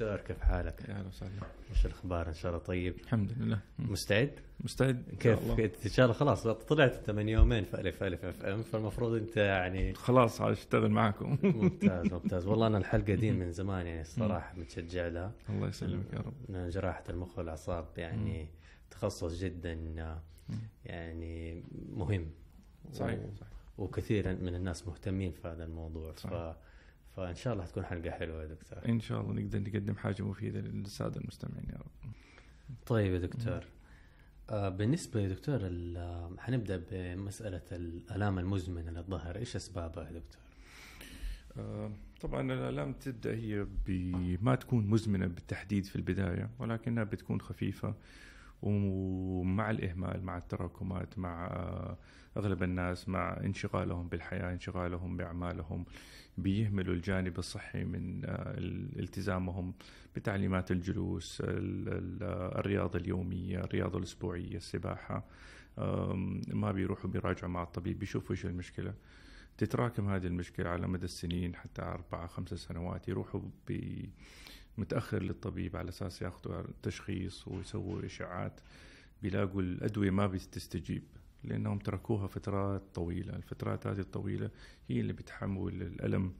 دكتور كيف حالك؟ يا وسهلا وش الاخبار ان شاء الله طيب؟ الحمد لله مستعد؟ مستعد كيف الله. ان شاء الله خلاص طلعت انت من يومين في الف الف اف ام فالمفروض انت يعني خلاص اشتغل معكم ممتاز ممتاز والله انا الحلقه دي من زمان يعني الصراحه متشجع لها الله يسلمك يا رب جراحه المخ والاعصاب يعني تخصص جدا يعني مهم صحيح صحيح وكثير من الناس مهتمين في هذا الموضوع صحيح. فان شاء الله تكون حلقه حلوه يا دكتور ان شاء الله نقدر نقدم حاجه مفيده للساده المستمعين يا رب طيب يا دكتور آه بالنسبة يا دكتور آه، حنبدأ بمسألة الآلام المزمنة للظهر، إيش أسبابها يا دكتور؟ آه طبعا الآلام تبدأ هي ما تكون مزمنة بالتحديد في البداية ولكنها بتكون خفيفة ومع الإهمال مع التراكمات مع آه، أغلب الناس مع انشغالهم بالحياة انشغالهم بأعمالهم بيهملوا الجانب الصحي من آه، التزامهم بتعليمات الجلوس آه، الرياضة اليومية الرياضة الأسبوعية السباحة ما بيروحوا بيراجعوا مع الطبيب بيشوفوا ايش المشكله تتراكم هذه المشكلة على مدى السنين حتى أربعة خمسة سنوات يروحوا متاخر للطبيب على اساس ياخذوا تشخيص ويسووا اشاعات بيلاقوا الادويه ما بتستجيب لانهم تركوها فترات طويله، الفترات هذه الطويله هي اللي بتحول الالم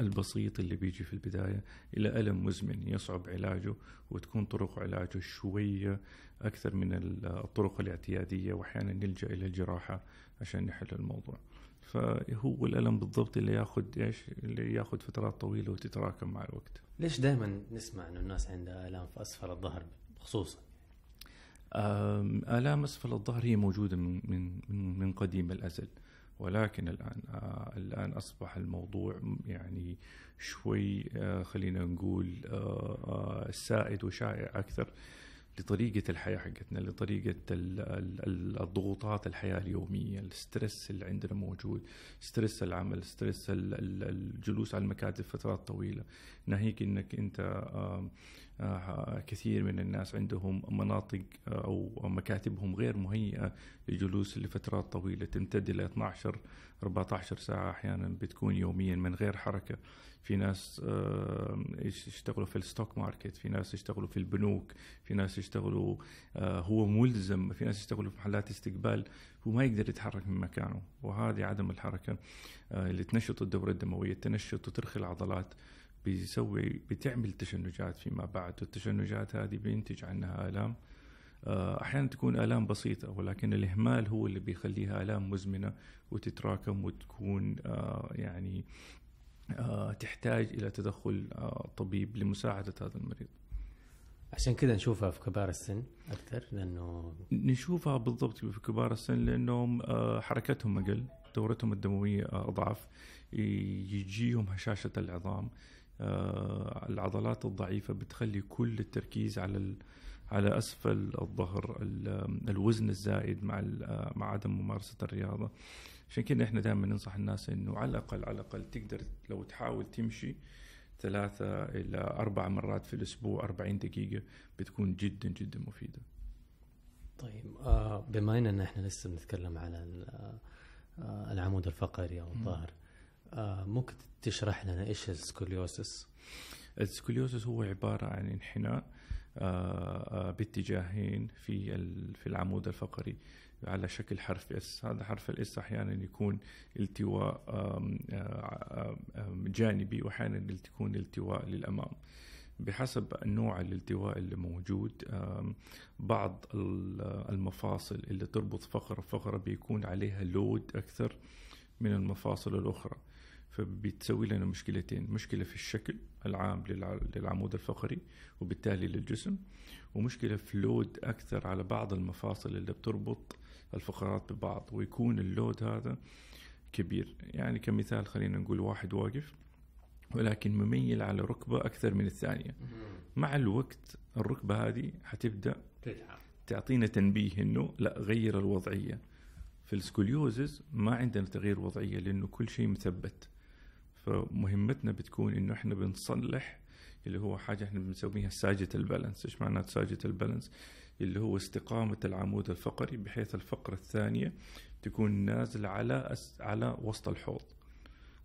البسيط اللي بيجي في البداية إلى ألم مزمن يصعب علاجه وتكون طرق علاجه شوية أكثر من الطرق الاعتيادية وأحيانا نلجأ إلى الجراحة عشان نحل الموضوع فهو الالم بالضبط اللي ياخذ ايش اللي ياخذ فترات طويله وتتراكم مع الوقت ليش دائما نسمع انه الناس عندها الام في اسفل الظهر خصوصا الام اسفل الظهر هي موجوده من من من قديم الازل ولكن الان آه، الان اصبح الموضوع يعني شوي آه، خلينا نقول آه، سائد وشائع اكثر لطريقة الحياة حقتنا لطريقة الضغوطات الحياة اليومية الستريس اللي عندنا موجود ستريس العمل ستريس الجلوس على المكاتب فترات طويلة ناهيك انك انت آه، كثير من الناس عندهم مناطق آه، او مكاتبهم غير مهيئة للجلوس لفترات طويلة تمتد الى 12 14 ساعة احيانا بتكون يوميا من غير حركة في ناس يشتغلوا في الستوك ماركت في ناس يشتغلوا في البنوك في ناس يشتغلوا آه، هو ملزم في ناس يشتغلوا في محلات استقبال هو ما يقدر يتحرك من مكانه وهذه عدم الحركة آه، اللي تنشط الدورة الدموية تنشط وترخي العضلات بيسوي بتعمل تشنجات فيما بعد والتشنجات هذه بينتج عنها آلام آه، احيانا تكون الام بسيطه ولكن الاهمال هو اللي بيخليها الام مزمنه وتتراكم وتكون يعني آه، تحتاج الى تدخل آه، طبيب لمساعده هذا المريض. عشان كذا نشوفها في كبار السن اكثر لانه نشوفها بالضبط في كبار السن لانهم آه، حركتهم اقل، دورتهم الدمويه اضعف، يجيهم هشاشه العظام، العضلات الضعيفه بتخلي كل التركيز على على اسفل الظهر، الوزن الزائد مع مع عدم ممارسه الرياضه. عشان كده احنا دائما ننصح الناس انه على الاقل على الاقل تقدر لو تحاول تمشي ثلاثة إلى أربع مرات في الأسبوع 40 دقيقة بتكون جدا جدا مفيدة طيب آه، بما أننا إحنا لسه بنتكلم على آه، آه، العمود الفقري أو الظهر ممكن تشرح لنا إيش السكوليوسس؟ السكوليوسس هو عبارة عن انحناء باتجاهين في في العمود الفقري على شكل حرف اس هذا حرف الاس احيانا يكون التواء جانبي واحيانا تكون التواء للامام بحسب نوع الالتواء اللي موجود بعض المفاصل اللي تربط فقرة فقرة بيكون عليها لود أكثر من المفاصل الأخرى فبتسوي لنا مشكلتين مشكلة في الشكل العام للعمود الفقري وبالتالي للجسم ومشكلة في لود أكثر على بعض المفاصل اللي بتربط الفقرات ببعض ويكون اللود هذا كبير يعني كمثال خلينا نقول واحد واقف ولكن مميل على ركبة أكثر من الثانية مع الوقت الركبة هذه حتبدأ تعطينا تنبيه أنه لا غير الوضعية في السكوليوزز ما عندنا تغيير وضعية لأنه كل شيء مثبت فمهمتنا بتكون أنه إحنا بنصلح اللي هو حاجة احنا بنسميها ساجة البالانس، ايش معناته ساجة البالانس؟ اللي هو استقامة العمود الفقري بحيث الفقرة الثانية تكون نازلة على أس على وسط الحوض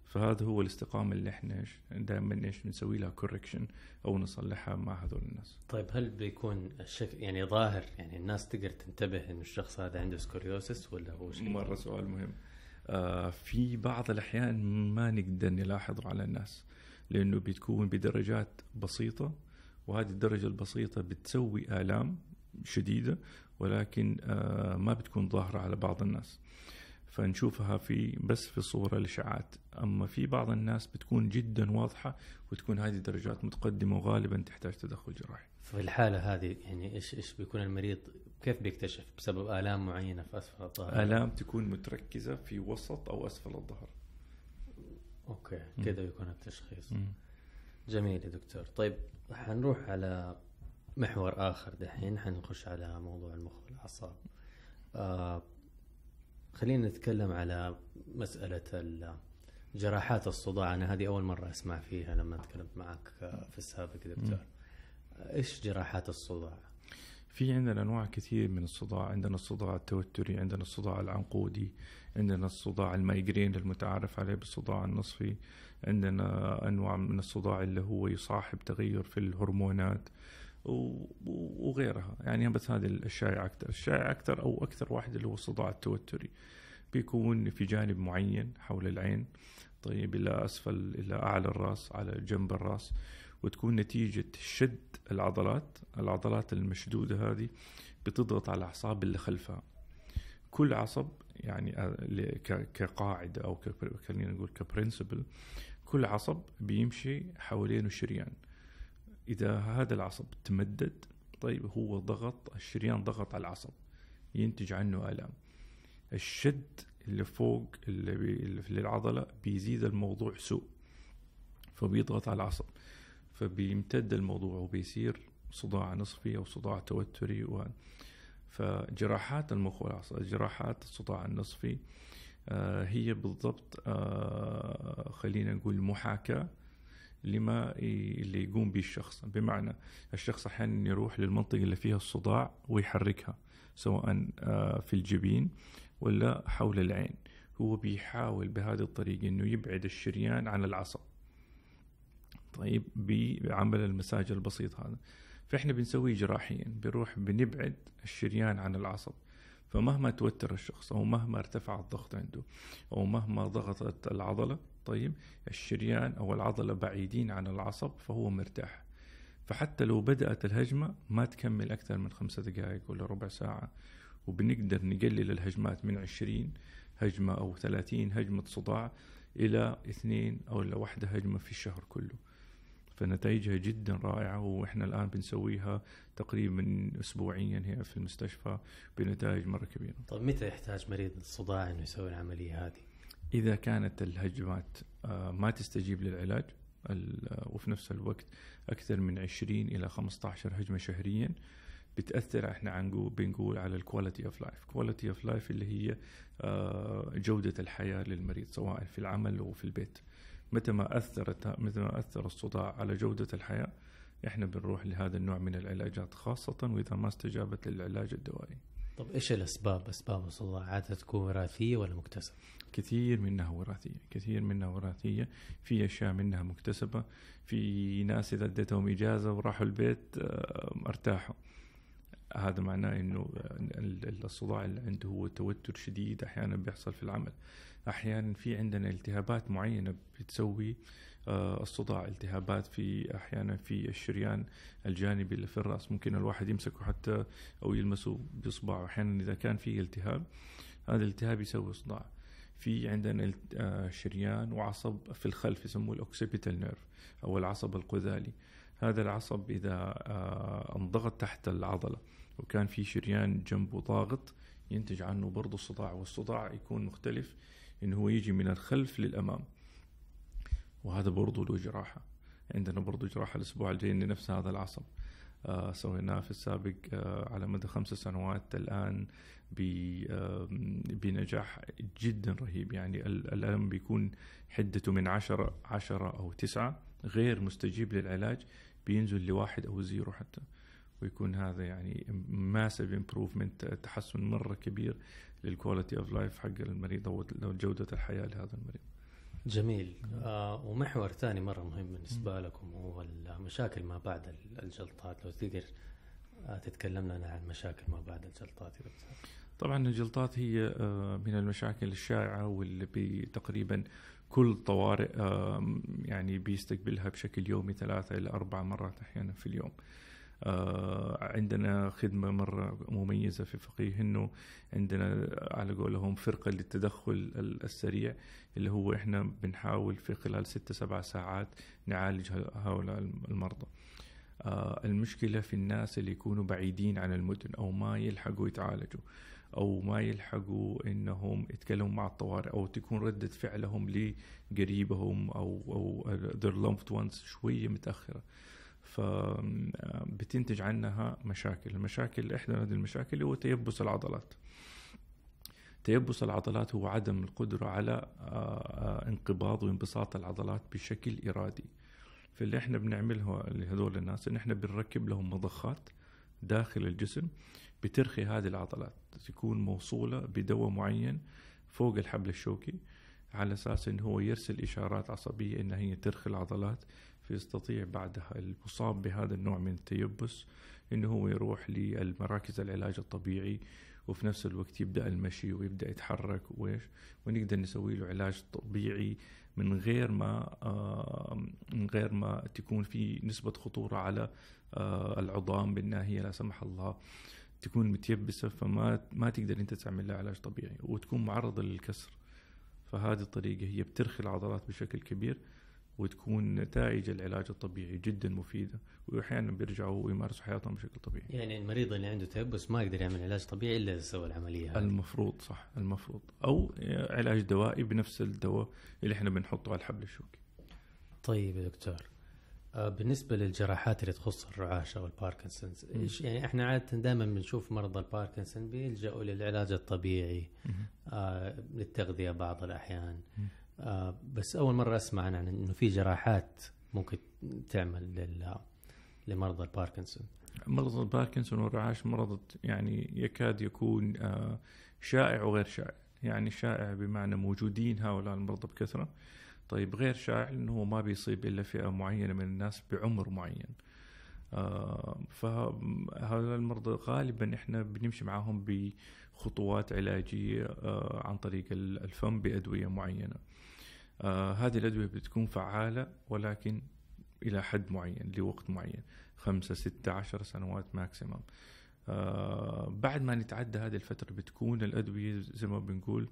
فهذا هو الاستقامة اللي احنا ايش دائما ايش بنسوي لها كوركشن او نصلحها مع هذول الناس. طيب هل بيكون الشكل يعني ظاهر يعني الناس تقدر تنتبه انه الشخص هذا عنده سكوريوسس ولا هو شيء مرة سؤال مهم. آه في بعض الاحيان ما نقدر نلاحظه على الناس لانه بتكون بدرجات بسيطة وهذه الدرجة البسيطة بتسوي آلام شديده ولكن آه، ما بتكون ظاهره على بعض الناس فنشوفها في بس في صوره الإشعاعات اما في بعض الناس بتكون جدا واضحه وتكون هذه درجات متقدمه وغالبا تحتاج تدخل جراحي في الحاله هذه يعني ايش ايش بيكون المريض كيف بيكتشف بسبب الام معينه في اسفل الظهر الام تكون متركزه في وسط او اسفل الظهر اوكي كذا يكون التشخيص م. جميل يا دكتور طيب حنروح على محور اخر دحين حنخش على موضوع المخ والاعصاب آه خلينا نتكلم على مساله جراحات الصداع انا هذه اول مره اسمع فيها لما تكلمت معك آه، في السابق دكتور ايش جراحات الصداع في عندنا انواع كثير من الصداع عندنا الصداع التوتري عندنا الصداع العنقودي عندنا الصداع المايجرين المتعارف عليه بالصداع النصفي عندنا انواع من الصداع اللي هو يصاحب تغير في الهرمونات وغيرها يعني بس هذه الشائعة أكثر الشائعة أكثر أو أكثر واحد اللي هو الصداع التوتري بيكون في جانب معين حول العين طيب إلى أسفل إلى أعلى الرأس على جنب الرأس وتكون نتيجة شد العضلات العضلات المشدودة هذه بتضغط على الأعصاب اللي خلفها كل عصب يعني آه، كقاعدة أو خلينا نقول كبرنسبل كل عصب بيمشي حوالينه شريان اذا هذا العصب تمدد طيب هو ضغط الشريان ضغط على العصب ينتج عنه الام الشد اللي فوق اللي, في العضله بيزيد الموضوع سوء فبيضغط على العصب فبيمتد الموضوع وبيصير صداع نصفي او صداع توتري و فجراحات المخ والعصب جراحات الصداع النصفي آه، هي بالضبط آه، خلينا نقول محاكاه لما اللي يقوم به الشخص بمعنى الشخص احيانا يروح للمنطقه اللي فيها الصداع ويحركها سواء آه، في الجبين ولا حول العين هو بيحاول بهذه الطريقه انه يبعد الشريان عن العصب طيب بعمل المساج البسيط هذا فاحنا بنسويه جراحيا بنروح بنبعد الشريان عن العصب فمهما توتر الشخص او مهما ارتفع الضغط عنده او مهما ضغطت العضله طيب الشريان أو العضلة بعيدين عن العصب فهو مرتاح فحتى لو بدأت الهجمة ما تكمل أكثر من خمسة دقائق ولا ربع ساعة وبنقدر نقلل الهجمات من عشرين هجمة أو ثلاثين هجمة صداع إلى اثنين أو إلى واحدة هجمة في الشهر كله فنتائجها جدا رائعة وإحنا الآن بنسويها تقريبا أسبوعيا هي في المستشفى بنتائج مرة كبيرة طيب متى يحتاج مريض الصداع أنه يسوي العملية هذه؟ اذا كانت الهجمات آه، ما تستجيب للعلاج آه، وفي نفس الوقت اكثر من 20 الى 15 هجمه شهريا بتاثر احنا بنقول على الكواليتي اوف لايف، كواليتي اوف لايف اللي هي آه، جوده الحياه للمريض سواء في العمل او في البيت. متى ما اثرت متى ما اثر الصداع على جوده الحياه احنا بنروح لهذا النوع من العلاجات خاصه واذا ما استجابت للعلاج الدوائي. طب ايش الاسباب؟ اسباب الصداع عاده تكون وراثيه ولا مكتسبه؟ كثير منها وراثيه، كثير منها وراثيه، في اشياء منها مكتسبه، في ناس اذا اديتهم اجازه وراحوا البيت ارتاحوا. هذا معناه انه الصداع اللي عنده هو توتر شديد احيانا بيحصل في العمل. احيانا في عندنا التهابات معينه بتسوي الصداع آه، التهابات في احيانا في الشريان الجانبي اللي في الراس ممكن الواحد يمسكه حتى او يلمسه باصبعه احيانا اذا كان فيه التهاب هذا الالتهاب يسوي صداع في عندنا آه، شريان وعصب في الخلف يسموه الاوكسيبيتال نيرف او العصب القذالي هذا العصب اذا آه، انضغط تحت العضله وكان في شريان جنبه ضاغط ينتج عنه برضه الصداع والصداع يكون مختلف انه هو يجي من الخلف للامام وهذا برضو له جراحه عندنا برضو جراحه الاسبوع الجاي لنفس هذا العصب آه سويناه في السابق آه على مدى خمس سنوات الآن آه بنجاح جدا رهيب يعني الألم بيكون حدته من عشرة, عشرة أو تسعة غير مستجيب للعلاج بينزل لواحد أو زيرو حتى ويكون هذا يعني ماسيف امبروفمنت تحسن مره كبير للكواليتي اوف لايف حق المريض او جوده الحياه لهذا المريض. جميل آه ومحور ثاني مره مهم بالنسبه لكم هو المشاكل ما بعد الجلطات لو تقدر آه، تتكلم لنا عن مشاكل ما بعد الجلطات طبعا الجلطات هي آه، من المشاكل الشائعه واللي تقريبا كل طوارئ يعني بيستقبلها بشكل يومي ثلاثه الى اربع مرات احيانا في اليوم. آه، عندنا خدمه مره مميزه في فقيه انه عندنا على قولهم فرقه للتدخل السريع اللي هو احنا بنحاول في خلال ستة سبع ساعات نعالج هؤلاء المرضى آه، المشكله في الناس اللي يكونوا بعيدين عن المدن او ما يلحقوا يتعالجوا او ما يلحقوا انهم يتكلموا مع الطوارئ او تكون رده فعلهم لقريبهم او او their loved ones شويه متاخره فبتنتج عنها مشاكل المشاكل إحدى هذه المشاكل هو تيبس العضلات تيبس العضلات هو عدم القدرة على انقباض وانبساط العضلات بشكل إرادي فاللي احنا بنعمله لهذول الناس ان احنا بنركب لهم مضخات داخل الجسم بترخي هذه العضلات تكون موصولة بدواء معين فوق الحبل الشوكي على اساس انه هو يرسل اشارات عصبيه انها هي ترخي العضلات يستطيع بعدها المصاب بهذا النوع من التيبس انه هو يروح للمراكز العلاج الطبيعي وفي نفس الوقت يبدا المشي ويبدا يتحرك وايش ونقدر نسوي له علاج طبيعي من غير ما آه، من غير ما تكون في نسبه خطوره على آه، العظام بانها هي لا سمح الله تكون متيبسه فما ما تقدر انت تعمل لها علاج طبيعي وتكون معرضه للكسر فهذه الطريقه هي بترخي العضلات بشكل كبير وتكون نتائج العلاج الطبيعي جدا مفيده واحيانا بيرجعوا ويمارسوا حياتهم بشكل طبيعي. يعني المريض اللي عنده تيبس ما يقدر يعمل علاج طبيعي الا اذا سوى العمليه هذه. المفروض صح المفروض او علاج دوائي بنفس الدواء اللي احنا بنحطه على الحبل الشوكي. طيب يا دكتور آه، بالنسبه للجراحات اللي تخص الرعاش او الباركنسونز ايش يعني احنا عاده دائما بنشوف مرضى الباركنسون بيلجأوا للعلاج الطبيعي آه للتغذيه بعض الاحيان مم. آه بس اول مره اسمع عن انه في جراحات ممكن تعمل لل لمرضى الباركنسون مرض الباركنسون والرعاش مرض يعني يكاد يكون آه شائع وغير شائع يعني شائع بمعنى موجودين هؤلاء المرضى بكثره طيب غير شائع لانه هو ما بيصيب الا فئه معينه من الناس بعمر معين آه فهؤلاء المرضى غالبا احنا بنمشي معاهم بخطوات علاجيه آه عن طريق الفم بادويه معينه آه، هذه الأدوية بتكون فعالة ولكن إلى حد معين لوقت معين خمسة ستة عشر سنوات ماكسيمم آه بعد ما نتعدى هذه الفترة بتكون الأدوية زي ما بنقول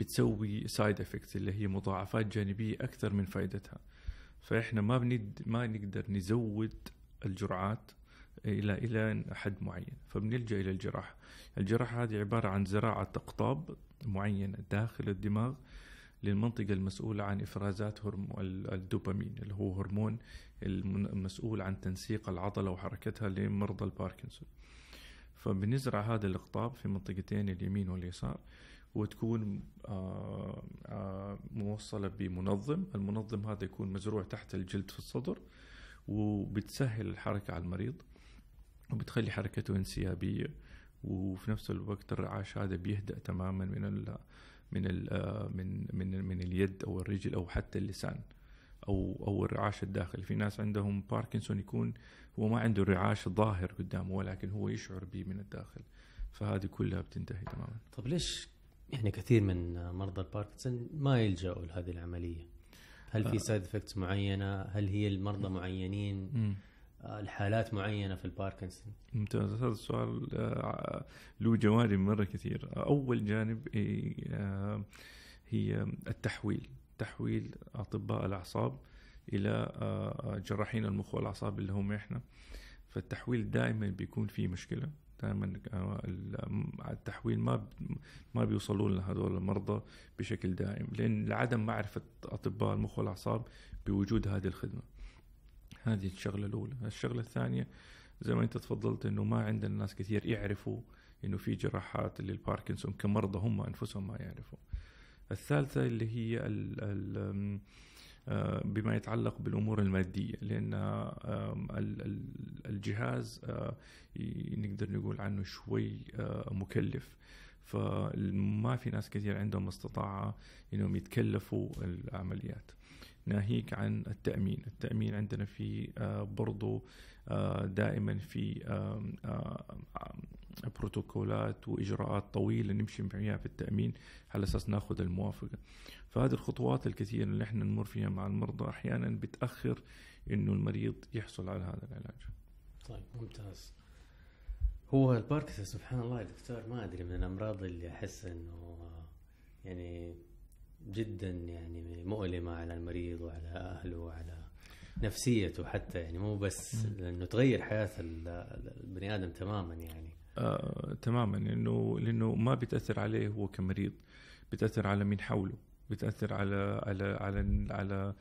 بتسوي سايد افكتس اللي هي مضاعفات جانبية أكثر من فائدتها فإحنا ما بند ما نقدر نزود الجرعات الى الى حد معين فبنلجا الى الجراحه الجراحه هذه عباره عن زراعه اقطاب معينه داخل الدماغ للمنطقة المسؤولة عن إفرازات الدوبامين اللي هو هرمون المسؤول عن تنسيق العضلة وحركتها لمرضى الباركنسون فبنزرع هذا الأقطاب في منطقتين اليمين واليسار وتكون آه، آه، موصلة بمنظم المنظم هذا يكون مزروع تحت الجلد في الصدر وبتسهل الحركة على المريض وبتخلي حركته انسيابية وفي نفس الوقت الرعاش هذا بيهدأ تماما من من آه، من من من اليد او الرجل او حتى اللسان او او الرعاش الداخلي في ناس عندهم باركنسون يكون هو ما عنده رعاش ظاهر قدامه ولكن هو يشعر به من الداخل فهذه كلها بتنتهي تماما طب ليش يعني كثير من مرضى الباركنسون ما يلجأوا لهذه العمليه هل في سايد آه. افكتس معينه هل هي المرضى معينين لحالات معينه في الباركنسون ممتاز هذا السؤال آه، له جوانب مره كثير اول جانب آه، هي التحويل تحويل اطباء الاعصاب الى آه، جراحين المخ والاعصاب اللي هم احنا فالتحويل دائما بيكون فيه مشكله دائما التحويل ما ما بيوصلوا لنا هذول المرضى بشكل دائم لان لعدم معرفه اطباء المخ والاعصاب بوجود هذه الخدمه هذه الشغله الاولى الشغله الثانيه زي ما انت تفضلت انه ما عندنا ناس كثير يعرفوا انه في جراحات للباركنسون كمرضى هم انفسهم ما يعرفوا الثالثه اللي هي الـ الـ آه، بما يتعلق بالامور الماديه لان آه، الجهاز آه، نقدر نقول عنه شوي مكلف فما في ناس كثير عندهم استطاعه انهم يتكلفوا العمليات ناهيك عن التأمين التأمين عندنا في آه، برضو آه، دائما في بروتوكولات وإجراءات طويلة نمشي فيها في التأمين على أساس ناخذ الموافقة فهذه الخطوات الكثيرة اللي احنا نمر فيها مع المرضى أحيانا بتأخر إنه المريض يحصل على هذا العلاج طيب ممتاز هو الباركسون سبحان الله يا دكتور ما ادري من الامراض اللي احس انه آه، يعني جدا يعني مؤلمه على المريض وعلى اهله وعلى نفسيته حتى يعني مو بس لانه تغير حياه البني ادم تماما يعني آه، تماما لانه لانه ما بتاثر عليه هو كمريض بتاثر على من حوله بتاثر على على على على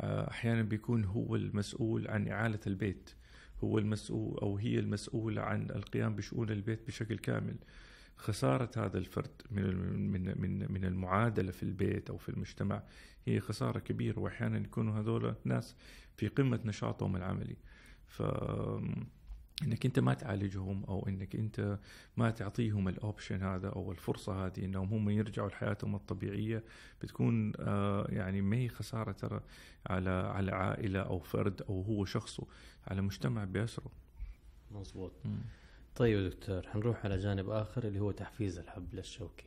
آه، احيانا بيكون هو المسؤول عن اعاله البيت هو المسؤول او هي المسؤوله عن القيام بشؤون البيت بشكل كامل خساره هذا الفرد من من من من المعادله في البيت او في المجتمع هي خساره كبيره واحيانا يكونوا هذول ناس في قمه نشاطهم العملي ف انك انت ما تعالجهم او انك انت ما تعطيهم الاوبشن هذا او الفرصه هذه انهم هم يرجعوا لحياتهم الطبيعيه بتكون آه، يعني ما هي خساره ترى على على عائله او فرد او هو شخصه على مجتمع باسره مظبوط طيب دكتور حنروح على جانب اخر اللي هو تحفيز الحبل الشوكي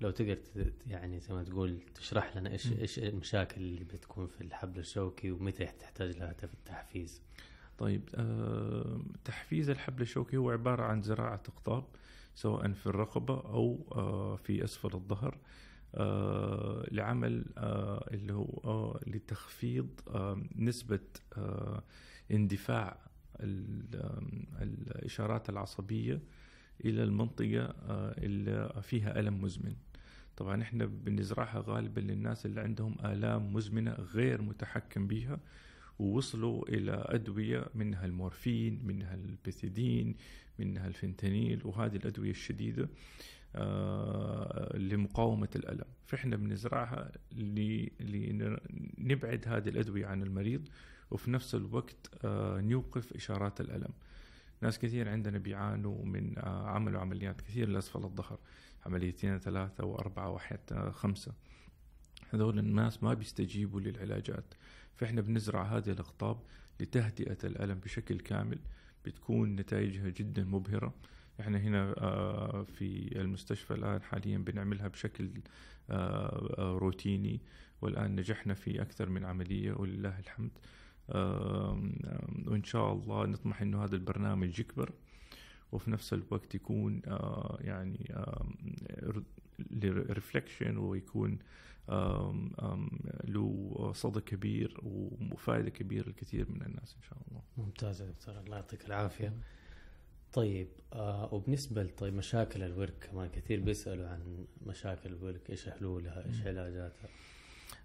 لو تقدر يعني زي ما تقول تشرح لنا ايش ايش المشاكل اللي بتكون في الحبل الشوكي ومتى تحتاج لها التحفيز؟ طيب آه تحفيز الحبل الشوكي هو عباره عن زراعه اقطاب سواء في الرقبه او آه في اسفل الظهر آه لعمل آه، اللي هو آه، لتخفيض آه، نسبه اندفاع الإشارات العصبية إلى المنطقة آه، اللي فيها ألم مزمن طبعا احنا بنزرعها غالبا للناس اللي عندهم آلام مزمنة غير متحكم بها ووصلوا إلى أدوية منها المورفين منها البيثيدين منها الفنتانيل وهذه الأدوية الشديدة آه، لمقاومة الألم فإحنا بنزرعها لنبعد هذه الأدوية عن المريض وفي نفس الوقت آه، نوقف إشارات الألم ناس كثير عندنا بيعانوا من آه، عملوا عمليات كثير لأسفل الظهر عمليتين ثلاثة وأربعة وحتى آه، خمسة هذول الناس ما بيستجيبوا للعلاجات فإحنا بنزرع هذه الأقطاب لتهدئة الألم بشكل كامل بتكون نتائجها جدا مبهرة احنا هنا في المستشفى الان حاليا بنعملها بشكل روتيني والان نجحنا في اكثر من عمليه ولله الحمد وان شاء الله نطمح انه هذا البرنامج يكبر وفي نفس الوقت يكون آه، يعني لرفلكشن ويكون له صدى كبير وفائدة كبيرة لكثير من الناس إن شاء الله ممتاز يا دكتور الله يعطيك العافية طيب آه وبالنسبة طيب مشاكل الورك كمان كثير بيسألوا عن مشاكل الورك إيش حلولها إيش علاجاتها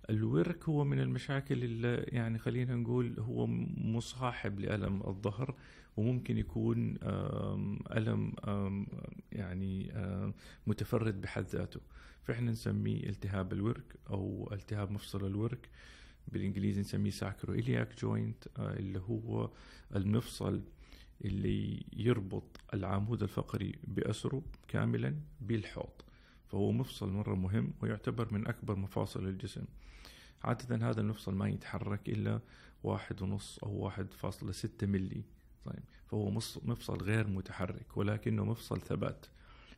الورك هو من المشاكل اللي يعني خلينا نقول هو مصاحب لألم الظهر وممكن يكون ألم يعني متفرد بحد ذاته فإحنا نسميه التهاب الورك أو التهاب مفصل الورك بالإنجليزي نسميه ساكرو إلياك جوينت اللي هو المفصل اللي يربط العمود الفقري بأسره كاملا بالحوض فهو مفصل مرة مهم ويعتبر من أكبر مفاصل الجسم عادة هذا المفصل ما يتحرك إلا واحد ونص أو واحد فاصلة ستة ملي طيب فهو مفصل غير متحرك ولكنه مفصل ثبات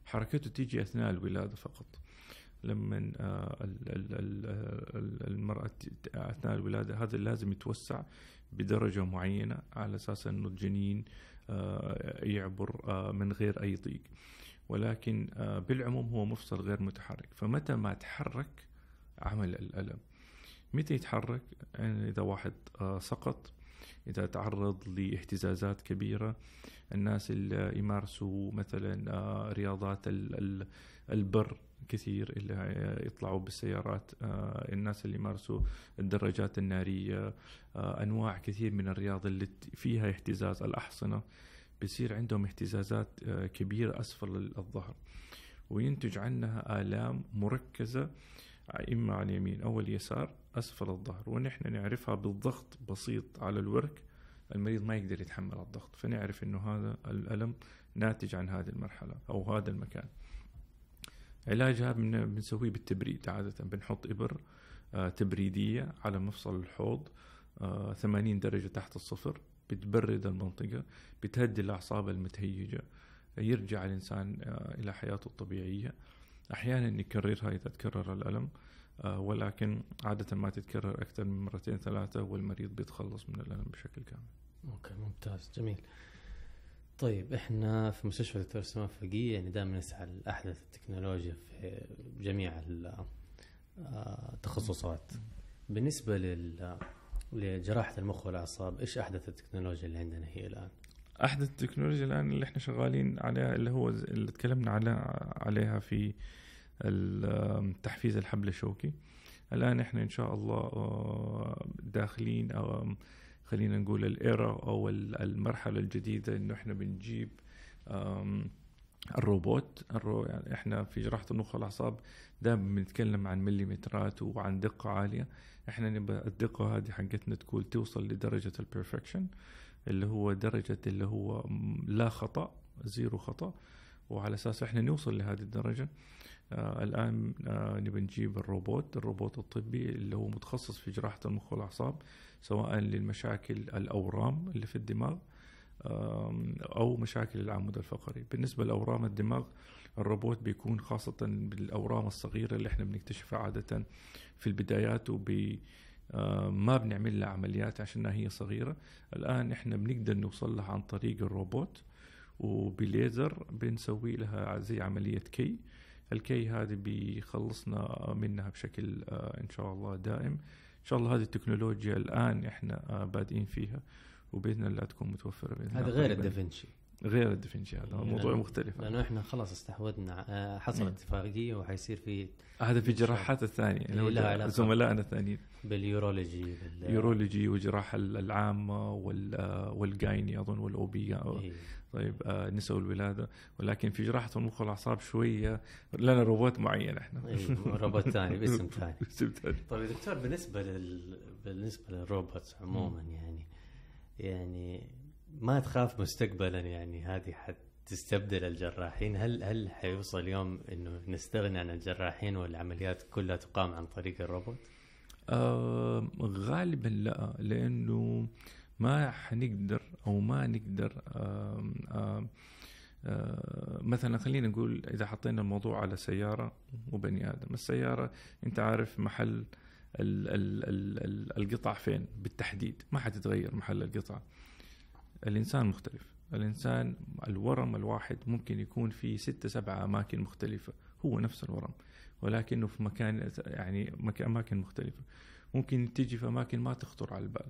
حركته تيجي أثناء الولادة فقط لما آه، المرأة أثناء الولادة هذا لازم يتوسع بدرجة معينة على أساس أنه الجنين آه، يعبر آه، من غير أي ضيق ولكن آه، بالعموم هو مفصل غير متحرك فمتى ما تحرك عمل الألم متى يتحرك يعني إذا واحد آه، سقط إذا تعرض لاهتزازات كبيرة الناس اللي يمارسوا مثلا آه، رياضات البر كثير اللي يطلعوا بالسيارات الناس اللي يمارسوا الدراجات النارية أنواع كثير من الرياضة اللي فيها اهتزاز الأحصنة بصير عندهم اهتزازات آه، كبيرة أسفل الظهر وينتج عنها آلام مركزة إما على اليمين أو اليسار أسفل الظهر ونحن نعرفها بالضغط بسيط على الورك المريض ما يقدر يتحمل الضغط فنعرف انه هذا الالم ناتج عن هذه المرحله او هذا المكان علاجها بنسويه بالتبريد عاده بنحط ابر آه، تبريديه على مفصل الحوض 80 آه، درجه تحت الصفر بتبرد المنطقة بتهدي الأعصاب المتهيجة يرجع الإنسان آه، إلى حياته الطبيعية أحيانا يكررها إذا تكرر الألم آه، ولكن عادة ما تتكرر أكثر من مرتين ثلاثة والمريض بيتخلص من الألم بشكل كامل أوكي ممتاز جميل طيب احنا في مستشفى دكتور سماء فقيه يعني دائما نسعى لاحدث التكنولوجيا في جميع التخصصات آه، بالنسبه لل لجراحة المخ والأعصاب إيش أحدث التكنولوجيا اللي عندنا هي الآن؟ أحدث التكنولوجيا الآن اللي إحنا شغالين عليها اللي هو اللي تكلمنا عليها في تحفيز الحبل الشوكي الآن إحنا إن شاء الله آه، داخلين أو آه، خلينا نقول الإيرا أو المرحلة الجديدة إنه إحنا بنجيب الروبوت الرو يعني احنا في جراحه المخ والاعصاب دائما بنتكلم عن مليمترات وعن دقه عاليه احنا نبغى الدقه هذه حقتنا تكون توصل لدرجه البرفكشن اللي هو درجه اللي هو لا خطا زيرو خطا وعلى اساس احنا نوصل لهذه الدرجه آه الان آه نبي نجيب الروبوت الروبوت الطبي اللي هو متخصص في جراحه المخ والاعصاب سواء للمشاكل الاورام اللي في الدماغ آه او مشاكل العمود الفقري بالنسبه لاورام الدماغ الروبوت بيكون خاصة بالأورام الصغيرة اللي احنا بنكتشفها عادة في البدايات وب آه، ما بنعمل لها عمليات عشان هي صغيرة الآن احنا بنقدر نوصل لها عن طريق الروبوت وبليزر بنسوي لها زي عملية كي الكي هذه بيخلصنا منها بشكل آه، ان شاء الله دائم ان شاء الله هذه التكنولوجيا الان احنا آه، بادئين فيها وباذن الله تكون متوفره باذن هذا غير الدافنشي طيب. غير الدفنشي هذا يعني موضوع مختلف لانه احنا خلاص استحوذنا آه، حصلت اتفاقيه وحيصير في هذا في الجراحات الثانيه اللي هو زملائنا الثانيين باليورولوجي باليورولوجي وجراحه والجراحه العامه آه، والجايني اظن والاو بي آه، إيه. طيب نساء الولاده ولكن في جراحه المخ والاعصاب شويه لنا روبوت معين احنا إيه، روبوت ثاني باسم ثاني باسم ثاني طيب دكتور بالنسبه لل... بالنسبه للروبوت عموما يعني يعني ما تخاف مستقبلا يعني هذه حتستبدل الجراحين هل هل حيوصل يوم انه نستغني عن الجراحين والعمليات كلها تقام عن طريق الروبوت؟ آه غالبا لا لانه ما حنقدر او ما نقدر آه آه آه مثلا خلينا نقول اذا حطينا الموضوع على سياره وبني ادم السياره انت عارف محل القطع فين بالتحديد ما حتتغير محل القطع الإنسان مختلف الإنسان الورم الواحد ممكن يكون في ستة سبعة أماكن مختلفة هو نفس الورم ولكنه في مكان يعني أماكن مختلفة ممكن تجي في أماكن ما تخطر على البال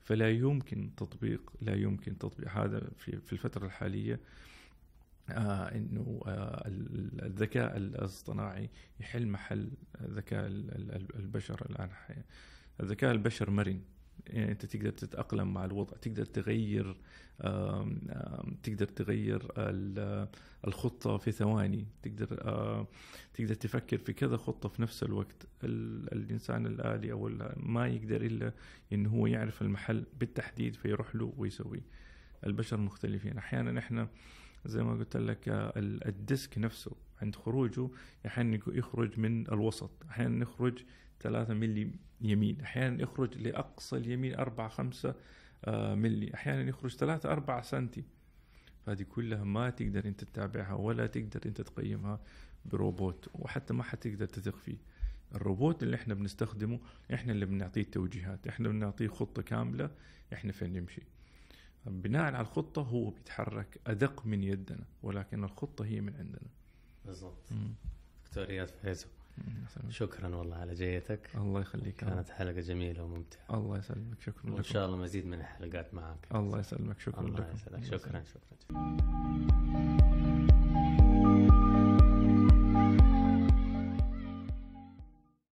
فلا يمكن تطبيق لا يمكن تطبيق هذا في, في الفترة الحالية آه انه آه الذكاء الاصطناعي يحل محل ذكاء البشر الان الذكاء البشر مرن يعني انت تقدر تتاقلم مع الوضع تقدر تغير تقدر تغير الخطه في ثواني تقدر تقدر تفكر في كذا خطه في نفس الوقت الانسان الالي او ما يقدر الا انه هو يعرف المحل بالتحديد فيروح له ويسويه البشر مختلفين احيانا احنا زي ما قلت لك الديسك نفسه عند خروجه احيانا يخرج من الوسط احيانا يخرج ثلاثة ملي يمين احيانا يخرج لاقصى اليمين أربعة خمسة آه، ملي احيانا يخرج ثلاثة أربعة سنتي فهذه كلها ما تقدر انت تتابعها ولا تقدر انت تقيمها بروبوت وحتى ما حتقدر تثق فيه الروبوت اللي احنا بنستخدمه احنا اللي بنعطيه التوجيهات احنا بنعطيه خطه كامله احنا فين نمشي بناء على الخطه هو بيتحرك ادق من يدنا ولكن الخطه هي من عندنا بالضبط فكتوريات في حياته شكرا والله على جيتك الله يخليك كانت حلقه جميله وممتعه الله يسلمك شكرا وان شاء الله مزيد من الحلقات معك الله يسلمك شكرا الله يسلمك شكرا شكرا, شكرا.